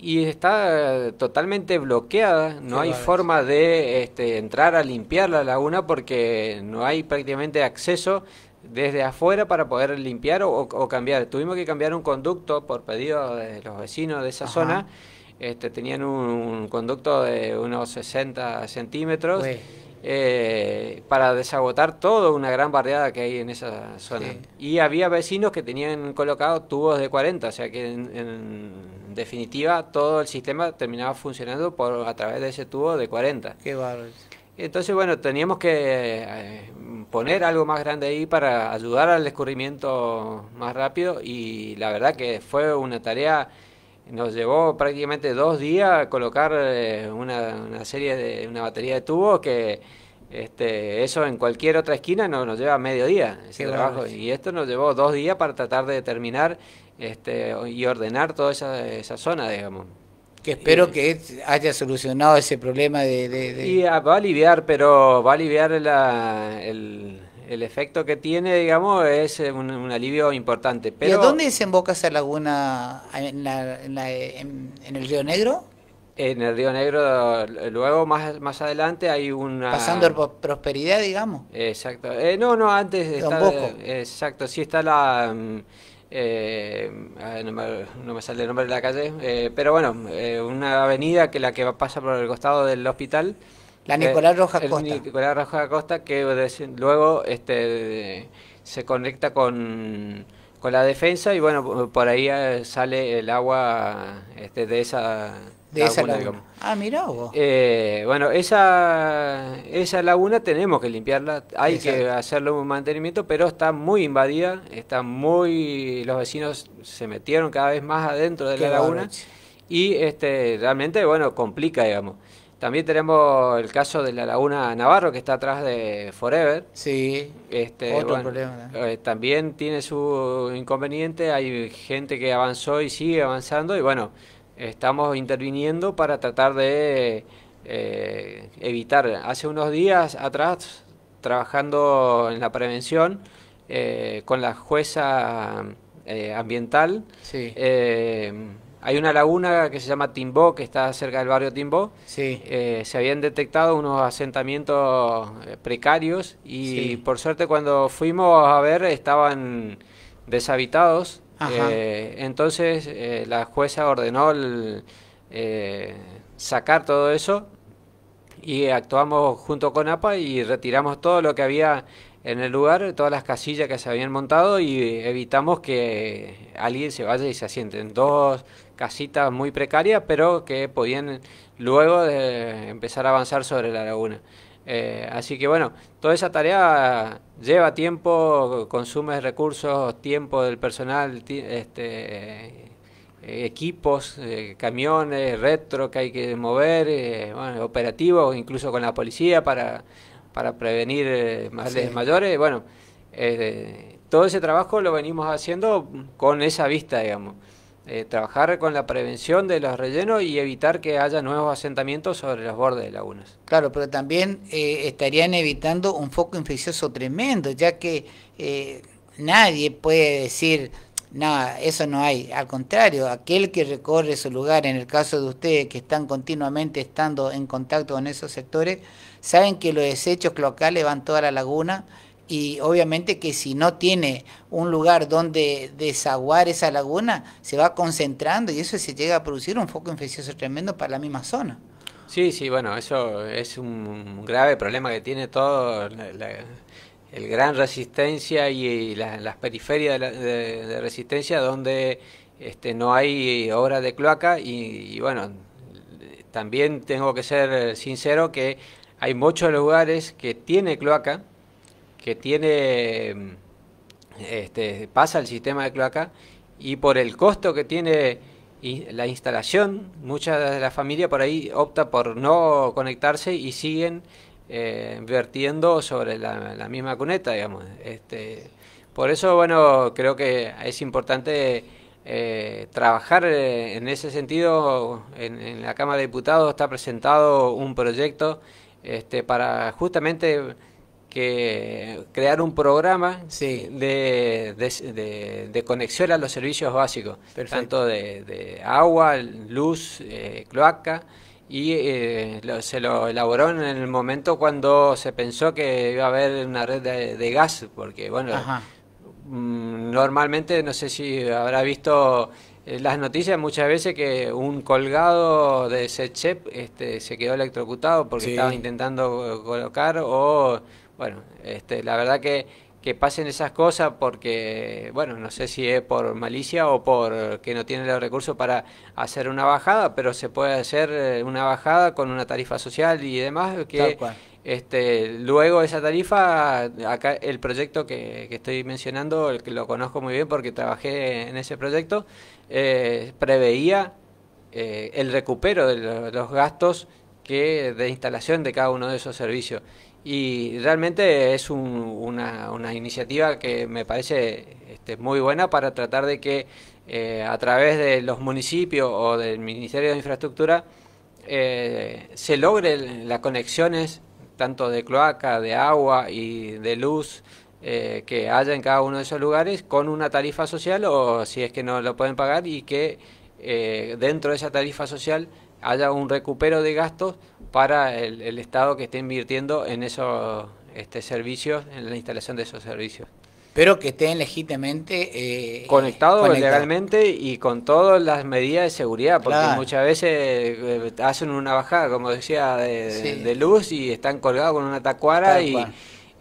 y está totalmente bloqueada, no hay forma de este, entrar a limpiar la laguna porque no hay prácticamente acceso desde afuera para poder limpiar o, cambiar. Tuvimos que cambiar un conducto por pedido de los vecinos de esa zona, este, tenían un, conducto de unos 60 centímetros eh, para desagotar toda una gran barriada que hay en esa zona. Y había vecinos que tenían colocados tubos de 40, o sea que en, definitiva todo el sistema terminaba funcionando por a través de ese tubo de 40. Qué bárbaro. Entonces, bueno, teníamos que eh, poner algo más grande ahí para ayudar al escurrimiento más rápido y la verdad que fue una tarea nos llevó prácticamente dos días colocar eh, una, serie de una batería de tubos que este, eso en cualquier otra esquina no, nos lleva medio día Y esto nos llevó dos días para tratar de determinar este, y ordenar toda esa, esa zona, digamos. Que espero que haya solucionado ese problema de, Y ah, va a aliviar, pero va a aliviar el el efecto que tiene, digamos, es eh, un, alivio importante. Pero... ¿Y a dónde desemboca esa laguna en, el Río Negro? En el Río Negro, luego más, más adelante hay una... Pasando por prosperidad, digamos. Exacto. Eh, no, no, antes está... Eh, exacto, sí está la... Mm, no, me, sale el nombre de la calle, pero bueno, una avenida que la que pasa por el costado del hospital la eh, Nicolás Roja Costa. Nicolás Roja Costa, que luego este, se conecta con, con la defensa y bueno, por ahí eh, sale el agua este, de esa laguna, Ah, mira vos. Eh, bueno, esa, esa laguna tenemos que limpiarla, hay que hacerle un mantenimiento, pero está muy invadida, está muy... Los vecinos se metieron cada vez más adentro de la laguna y este realmente, bueno, complica, digamos. También tenemos el caso de la Laguna Navarro, que está atrás de Forever. Sí, este, otro problema. Eh, también tiene su inconveniente, hay gente que avanzó y sigue avanzando, y bueno, estamos interviniendo para tratar de eh, evitar. Hace unos días atrás, trabajando en la prevención, eh, con la jueza ambiental, sí hay una laguna que se llama Timbó, que está cerca del barrio Timbó. Sí. Eh, se habían detectado unos asentamientos eh, precarios y por suerte cuando fuimos a ver estaban deshabitados. Eh, entonces eh, la jueza ordenó sacar todo eso y actuamos junto con APA y retiramos todo lo que había en el lugar, todas las casillas que se habían montado y evitamos que alguien se vaya y se asienten dos, casitas muy precarias, pero que podían luego de empezar a avanzar sobre la laguna. Eh, así que bueno, toda esa tarea lleva tiempo, consume recursos, tiempo del personal, este, eh, equipos, eh, camiones, retro que hay que mover, bueno, operativos, incluso con la policía para, para prevenir males mayores. Bueno, todo ese trabajo lo venimos haciendo con esa vista, digamos. Eh, trabajar con la prevención de los rellenos y evitar que haya nuevos asentamientos sobre los bordes de lagunas. Claro, pero también eh, estarían evitando un foco infeccioso tremendo, ya que eh, nadie puede decir, nada, eso no hay. Al contrario, aquel que recorre su lugar, en el caso de ustedes que están continuamente estando en contacto con esos sectores, saben que los desechos locales van toda la laguna y obviamente que si no tiene un lugar donde desaguar esa laguna, se va concentrando y eso se llega a producir un foco infeccioso tremendo para la misma zona. Sí, sí, bueno, eso es un grave problema que tiene todo el gran resistencia y las periferias de, resistencia donde este, no hay obra de cloaca y, y bueno, también tengo que ser sincero que hay muchos lugares que tiene cloaca, que tiene, este, pasa el sistema de cloaca y por el costo que tiene la instalación, muchas de las familias por ahí opta por no conectarse y siguen eh, vertiendo sobre la, misma cuneta, digamos. Este, por eso, bueno, creo que es importante eh, trabajar eh, en ese sentido. En, en, la Cámara de Diputados está presentado un proyecto este, para justamente que crear un programa de, conexión a los servicios básicos, tanto de, agua, luz, eh, cloaca, y eh, se lo elaboró en el momento cuando se pensó que iba a haber una red de, gas, porque bueno, mm, normalmente no sé si habrá visto eh, las noticias muchas veces que un colgado de ese este, se quedó electrocutado porque estaba intentando colocar o bueno, este, la verdad que, que pasen esas cosas porque, bueno, no sé si es por malicia o por que no tienen los recursos para hacer una bajada, pero se puede hacer eh, una bajada con una tarifa social y demás que este luego esa tarifa acá el proyecto que, que, estoy mencionando el que lo conozco muy bien porque trabajé en ese proyecto eh, preveía eh, el recupero de los gastos que de instalación de cada uno de esos servicios y realmente es una, una, iniciativa que me parece este, muy buena para tratar de que eh, a través de los municipios o del Ministerio de Infraestructura eh, se logren las conexiones tanto de cloaca, de agua y de luz eh, que haya en cada uno de esos lugares con una tarifa social o si es que no lo pueden pagar y que dentro de esa tarifa social haya un recupero de gastos para el, Estado que esté invirtiendo en esos este, servicios, en la instalación de esos servicios. Pero que estén legítimamente eh, conectados conectado. legalmente y con todas las medidas de seguridad, porque muchas veces eh, hacen una bajada, como decía, de, luz y están colgados con una tacuara y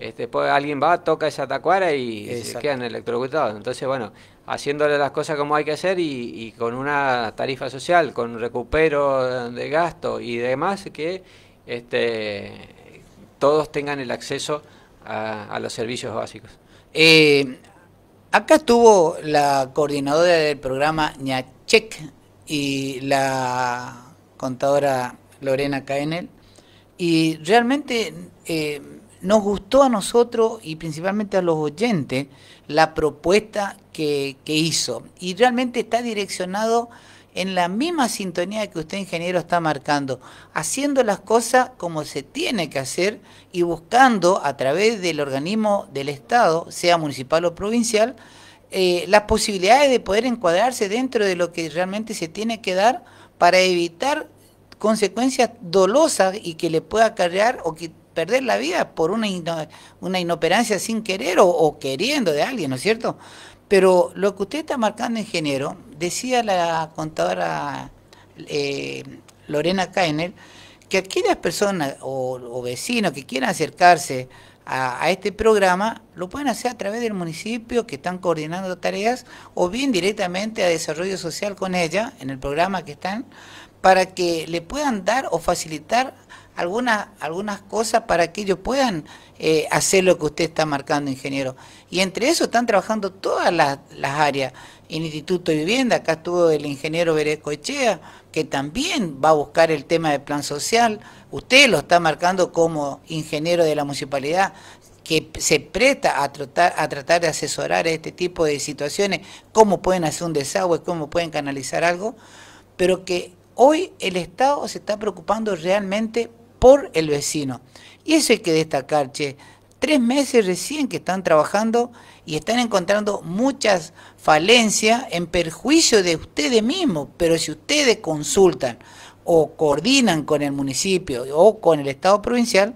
este, pues, alguien va, toca esa tacuara y se quedan electrocutados. Entonces, bueno, haciéndole las cosas como hay que hacer y, con una tarifa social, con recupero de gasto y demás que este, todos tengan el acceso a, los servicios básicos. Eh, acá estuvo la coordinadora del programa check, y la contadora Lorena Caenel y realmente eh, nos gustó a nosotros y principalmente a los oyentes la propuesta que, hizo. Y realmente está direccionado en la misma sintonía que usted, ingeniero, está marcando, haciendo las cosas como se tiene que hacer y buscando a través del organismo del Estado, sea municipal o provincial, eh, las posibilidades de poder encuadrarse dentro de lo que realmente se tiene que dar para evitar consecuencias dolosas y que le pueda acarrear o que perder la vida por una, una inoperancia sin querer o queriendo de alguien, ¿no es cierto? Pero lo que usted está marcando, ingeniero, decía la contadora eh, Lorena Kainer, que aquellas personas o, vecinos que quieran acercarse a, a, este programa, lo pueden hacer a través del municipio que están coordinando tareas o bien directamente a desarrollo social con ella, en el programa que están, para que le puedan dar o facilitar algunas, algunas cosas para que ellos puedan eh, hacer lo que usted está marcando, ingeniero. Y entre eso están trabajando todas las, áreas. En Instituto de Vivienda, acá estuvo el ingeniero Echea, que también va a buscar el tema del plan social. Usted lo está marcando como ingeniero de la municipalidad que se presta a tratar, a tratar de asesorar este tipo de situaciones, cómo pueden hacer un desagüe, cómo pueden canalizar algo, pero que hoy el Estado se está preocupando realmente por el vecino. Y eso hay que destacar, che. Tres meses recién que están trabajando y están encontrando muchas falencias en perjuicio de ustedes mismos. Pero si ustedes consultan o coordinan con el municipio o con el Estado provincial,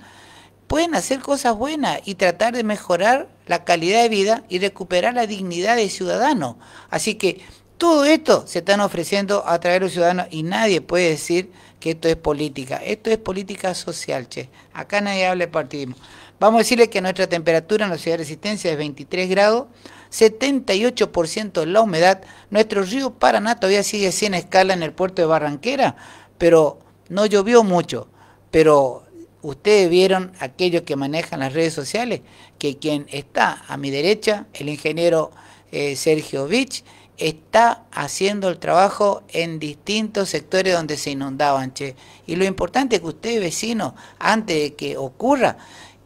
pueden hacer cosas buenas y tratar de mejorar la calidad de vida y recuperar la dignidad del ciudadano. Así que todo esto se están ofreciendo a través de los ciudadanos y nadie puede decir que esto es política. Esto es política social, che. Acá nadie habla de partidismo. Vamos a decirle que nuestra temperatura en la ciudad de Resistencia es 23 grados, 78% la humedad. Nuestro río Paraná todavía sigue sin escala en el puerto de Barranquera, pero no llovió mucho. Pero ustedes vieron, aquellos que manejan las redes sociales, que quien está a mi derecha, el ingeniero eh, Sergio Vich, está haciendo el trabajo en distintos sectores donde se inundaban, che. Y lo importante es que ustedes, vecinos, antes de que ocurra,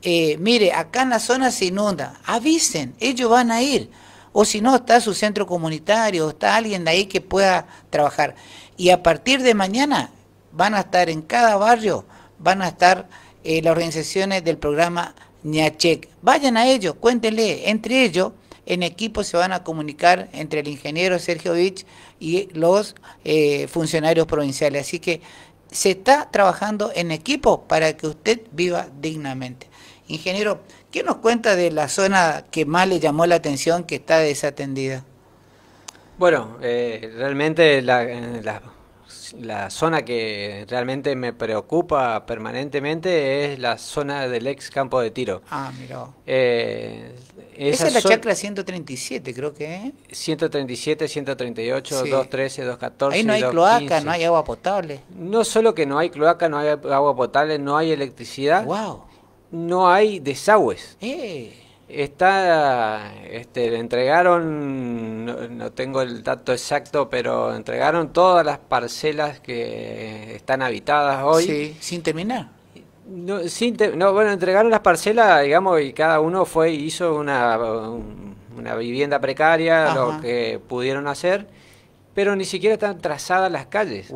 eh, mire, acá en la zona se inunda, avisen, ellos van a ir. O si no, está su centro comunitario, está alguien de ahí que pueda trabajar. Y a partir de mañana van a estar en cada barrio, van a estar eh, las organizaciones del programa Ñachec. Vayan a ellos, cuéntenle, entre ellos en equipo se van a comunicar entre el ingeniero Sergio Vich y los eh, funcionarios provinciales. Así que se está trabajando en equipo para que usted viva dignamente. Ingeniero, ¿qué nos cuenta de la zona que más le llamó la atención que está desatendida? Bueno, eh, realmente eh, la, zona que realmente me preocupa permanentemente es la zona del ex campo de tiro. Ah, mira. Esa, es la chacra 137, creo que. 137, 138, 213, 214. Ahí no hay cloaca, no hay agua potable. No solo que no hay cloaca, no hay agua potable, no hay electricidad. ¡Wow! No hay desagües. ¡Eh! Está, este, le entregaron, no, tengo el dato exacto, pero entregaron todas las parcelas que están habitadas hoy. sin terminar. No, sí, no, bueno, entregaron las parcelas, digamos, y cada uno fue hizo una, una vivienda precaria, lo que pudieron hacer, pero ni siquiera están trazadas las calles.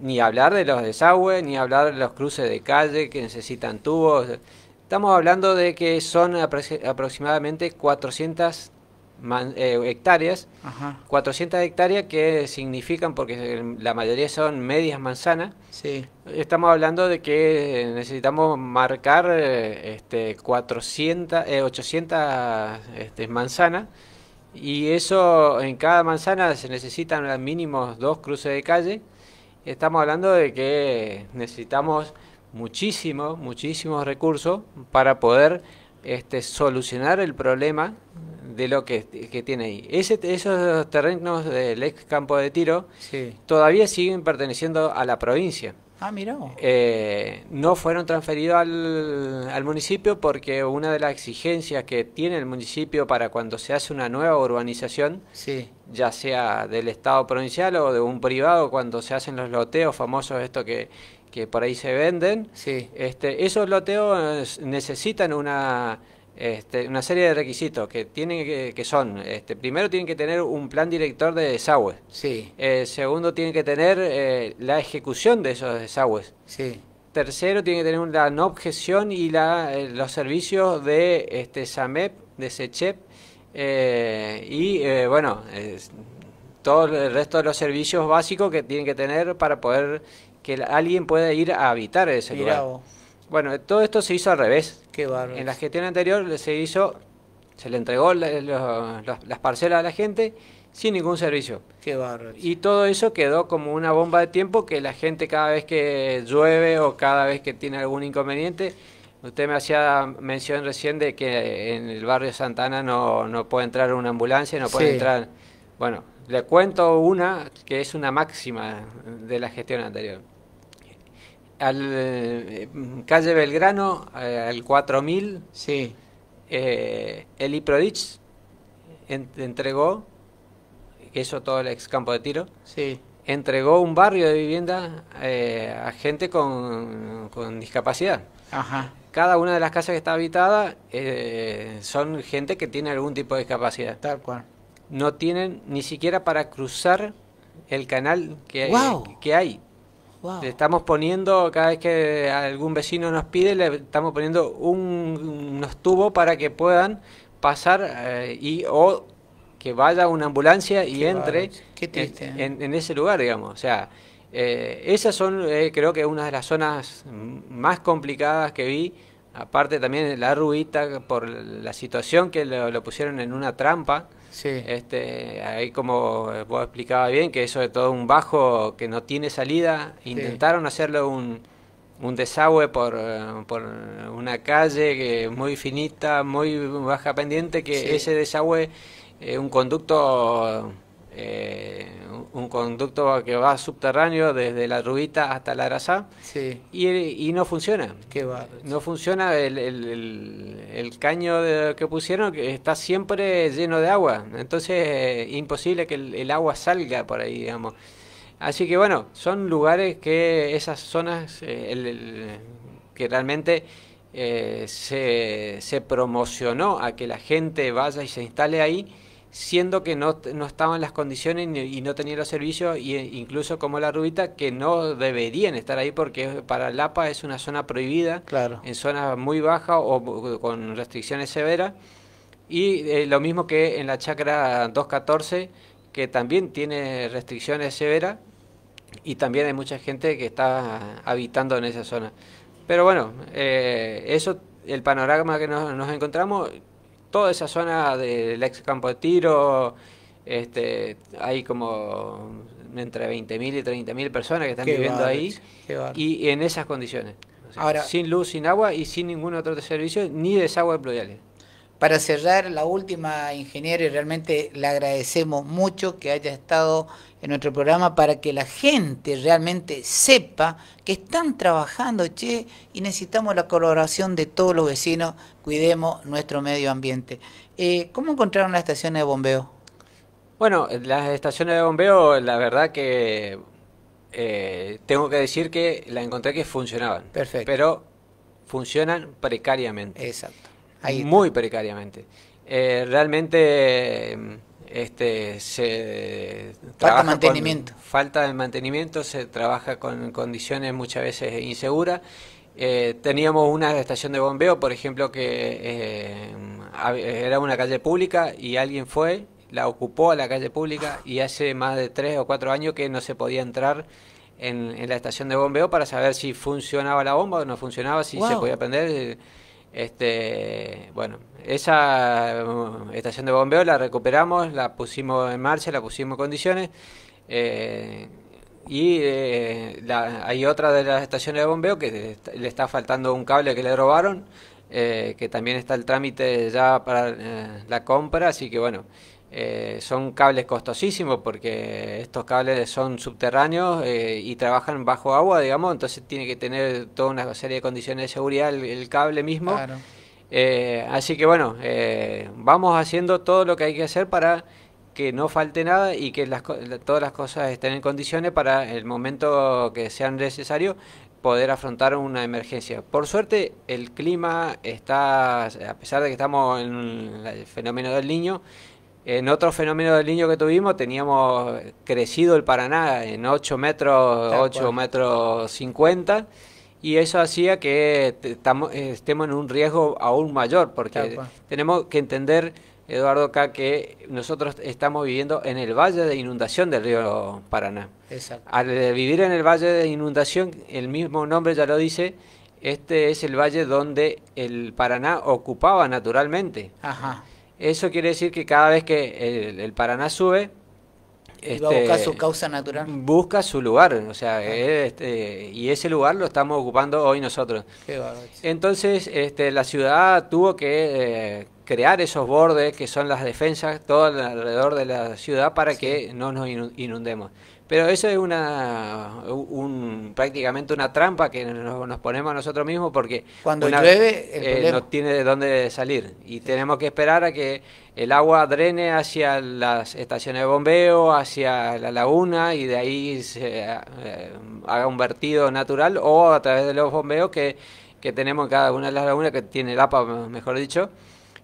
Ni hablar de los desagües, ni hablar de los cruces de calle que necesitan tubos. Estamos hablando de que son aproximadamente 400 eh, hectáreas, 400 hectáreas que significan, porque la mayoría son medias manzanas, sí. estamos hablando de que necesitamos marcar eh, este, 400, 800 eh, este, manzanas y eso en cada manzana se necesitan al mínimo dos cruces de calle. Estamos hablando de que necesitamos muchísimos, muchísimos recursos para poder este, solucionar el problema de lo que, que tiene ahí. esos terrenos del ex campo de tiro todavía siguen perteneciendo a la provincia. Ah, mira. Eh, no fueron transferidos al, municipio porque una de las exigencias que tiene el municipio para cuando se hace una nueva urbanización, sí. ya sea del Estado provincial o de un privado, cuando se hacen los loteos famosos, esto que, por ahí se venden, sí. este, esos loteos eh, necesitan una este, una serie de requisitos que tienen que, son, este, primero tienen que tener un plan director de desagües. Sí. Eh, segundo tienen que tener eh, la ejecución de esos desagües. Sí. Tercero tienen que tener la no objeción y la, eh, los servicios de este, SAMEP, de SECHEP y bueno, todo el resto de los servicios básicos que tienen que tener para poder que alguien pueda ir a habitar ese lugar. Bueno, todo esto se hizo al revés. Qué En la gestión anterior se hizo, se le entregó las parcelas a la gente sin ningún servicio. Qué barro? Y todo eso quedó como una bomba de tiempo que la gente cada vez que llueve o cada vez que tiene algún inconveniente, usted me hacía mención recién de que en el barrio Santana no, no puede entrar una ambulancia, no puede entrar... Bueno, le cuento una que es una máxima de la gestión anterior al eh, calle Belgrano, eh, al 4000, sí. eh, entregó, eso todo el ex campo de tiro, sí. entregó un barrio de vivienda eh, a gente con, discapacidad. Ajá. Cada una de las casas que está habitada son gente que tiene algún tipo de discapacidad. Tal cual. No tienen ni siquiera para cruzar el canal que, que hay le estamos poniendo, cada vez que algún vecino nos pide, le estamos poniendo un, unos tubos para que puedan pasar eh, y o que vaya una ambulancia y entre ¿eh? en, ese lugar, digamos. O sea, eh, esas son, creo que una de las zonas más complicadas que vi. Aparte también la ruita por la situación que lo pusieron en una trampa Sí. Este, ahí como vos explicabas bien, que eso de todo un bajo que no tiene salida, intentaron hacerlo un, un desagüe por, eh, por, una calle que muy finita, muy baja pendiente, que ese desagüe, es un conducto eh, un conducto que va subterráneo desde la Rubita hasta la Grazá. y, y, no funciona. no funciona el, caño que pusieron, que está siempre lleno de agua, entonces es eh, imposible que el, agua salga por ahí, digamos. Así que bueno, son lugares que esas zonas eh, que realmente... se, se promocionó a que la gente vaya y se instale ahí siendo que no, no estaban las condiciones y no tenían los servicios, y eh, incluso como la Rubita, que no deberían estar ahí porque para Lapa es una zona prohibida, en zonas muy bajas o con restricciones severas. Y eh, lo mismo que en la chacra 214, que también tiene restricciones severas y también hay mucha gente que está habitando en esa zona. Pero bueno, eh, eso, el panorama que nos, nos encontramos, toda esa zona del ex campo de tiro, este, hay como entre 20.000 y 30.000 personas que están viviendo ahí y, en esas condiciones. Ahora, sin luz, sin agua y sin ningún otro servicio, ni desagüe pluviales. Para cerrar, la última, ingeniero, y realmente le agradecemos mucho que haya estado en nuestro programa para que la gente realmente sepa que están trabajando, che, y necesitamos la colaboración de todos los vecinos, cuidemos nuestro medio ambiente. Eh, ¿Cómo encontraron las estaciones de bombeo? Bueno, las estaciones de bombeo, la verdad que eh, tengo que decir que las encontré que funcionaban. Perfecto. Pero funcionan precariamente. Exacto. Muy precariamente. Eh, realmente este, se falta de mantenimiento, se trabaja con condiciones muchas veces inseguras. Eh, teníamos una estación de bombeo, por ejemplo, que eh, era una calle pública y alguien fue, la ocupó a la calle pública y hace más de tres o cuatro años que no se podía entrar en, la estación de bombeo para saber si funcionaba la bomba o no funcionaba, si se podía prender. Eh, este, bueno, esa uh, estación de bombeo la recuperamos, la pusimos en marcha, la pusimos en condiciones. Eh, y eh, hay otra de las estaciones de bombeo que le está faltando un cable que le robaron, eh, que también está el trámite ya para la compra, así que bueno, eh, son cables costosísimos porque estos cables son subterráneos eh, y trabajan bajo agua, digamos, entonces tiene que tener toda una serie de condiciones de seguridad el, cable mismo. Eh, así que bueno, vamos haciendo todo lo que hay que hacer para que no falte nada y que todas las cosas estén en condiciones para el momento que sea necesario poder afrontar una emergencia. Por suerte, el clima está, a pesar de que estamos en el fenómeno del niño, en otro fenómeno del niño que tuvimos, teníamos crecido el Paraná en 8 metros, ocho 8 metros 50, y eso hacía que eh, estemos en un riesgo aún mayor, porque tenemos que entender, Eduardo, acá que nosotros estamos viviendo en el valle de inundación del río Paraná. Exacto. Al eh, vivir en el valle de inundación, el mismo nombre ya lo dice, este es el valle donde el Paraná ocupaba naturalmente. Ajá. Eso quiere decir que cada vez que el, Paraná sube, este, su causa natural. Busca su lugar, o sea, ah. este, y ese lugar lo estamos ocupando hoy nosotros. Entonces, este, la ciudad tuvo que eh, crear esos bordes que son las defensas todo alrededor de la ciudad para que no nos inundemos. Pero eso es una un, prácticamente una trampa que nos, ponemos a nosotros mismos porque cuando llueve eh, no tiene de dónde salir y tenemos que esperar a que el agua drene hacia las estaciones de bombeo, hacia la laguna y de ahí se eh, haga un vertido natural o a través de los bombeos que, que tenemos en cada una de las lagunas que tiene el APA, mejor dicho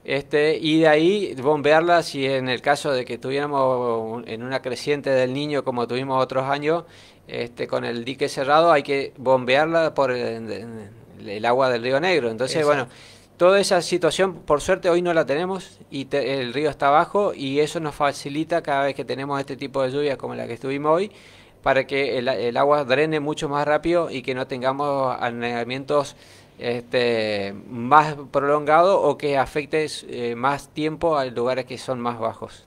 este, y de ahí bombearla si en el caso de que estuviéramos en una creciente del niño como tuvimos otros años, este, con el dique cerrado hay que bombearla por el, agua del río Negro. Entonces, bueno, toda esa situación, por suerte hoy no la tenemos y el río está abajo y eso nos facilita cada vez que tenemos este tipo de lluvias como la que estuvimos hoy para que el, el agua drene mucho más rápido y que no tengamos anegamientos este, más prolongado o que afecte eh, más tiempo a lugares que son más bajos.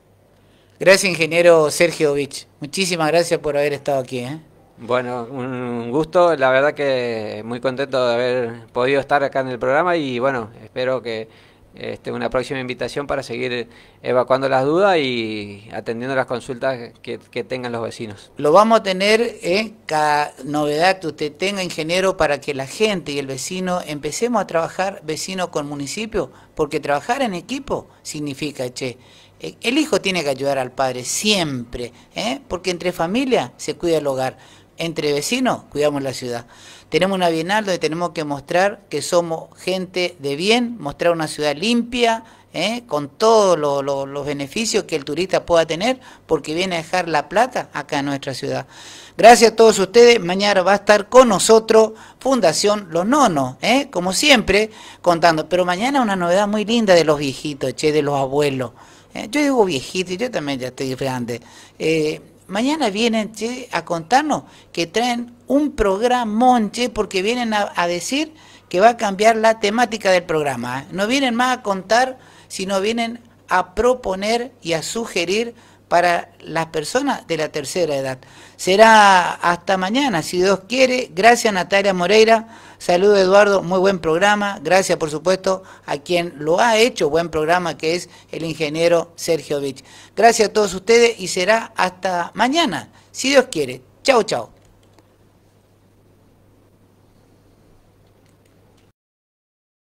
Gracias, ingeniero Sergio Vich. Muchísimas gracias por haber estado aquí. ¿eh? Bueno, un gusto. La verdad que muy contento de haber podido estar acá en el programa y bueno, espero que este, una próxima invitación para seguir evacuando las dudas y atendiendo las consultas que, tengan los vecinos. Lo vamos a tener, eh, cada novedad que usted tenga, ingeniero, para que la gente y el vecino empecemos a trabajar vecino con municipio, porque trabajar en equipo significa, che, eh, el hijo tiene que ayudar al padre siempre, eh, porque entre familia se cuida el hogar, entre vecinos cuidamos la ciudad. Tenemos una bienal donde tenemos que mostrar que somos gente de bien, mostrar una ciudad limpia, ¿eh? con todos los beneficios que el turista pueda tener, porque viene a dejar la plata acá en nuestra ciudad. Gracias a todos ustedes. Mañana va a estar con nosotros Fundación Los Nonos, ¿eh? como siempre, contando. Pero mañana una novedad muy linda de los viejitos, che, de los abuelos. ¿Eh? Yo digo viejito y yo también ya estoy grande. mañana vienen a contarnos que traen un programa porque vienen a, decir que va a cambiar la temática del programa. ¿eh? No vienen más a contar, sino vienen a proponer y a sugerir para las personas de la tercera edad. Será hasta mañana, si Dios quiere. Gracias Natalia Moreira. Saludo Eduardo, muy buen programa. Gracias por supuesto a quien lo ha hecho, buen programa que es el ingeniero Sergio Vich. Gracias a todos ustedes y será hasta mañana, si Dios quiere. Chao, chao.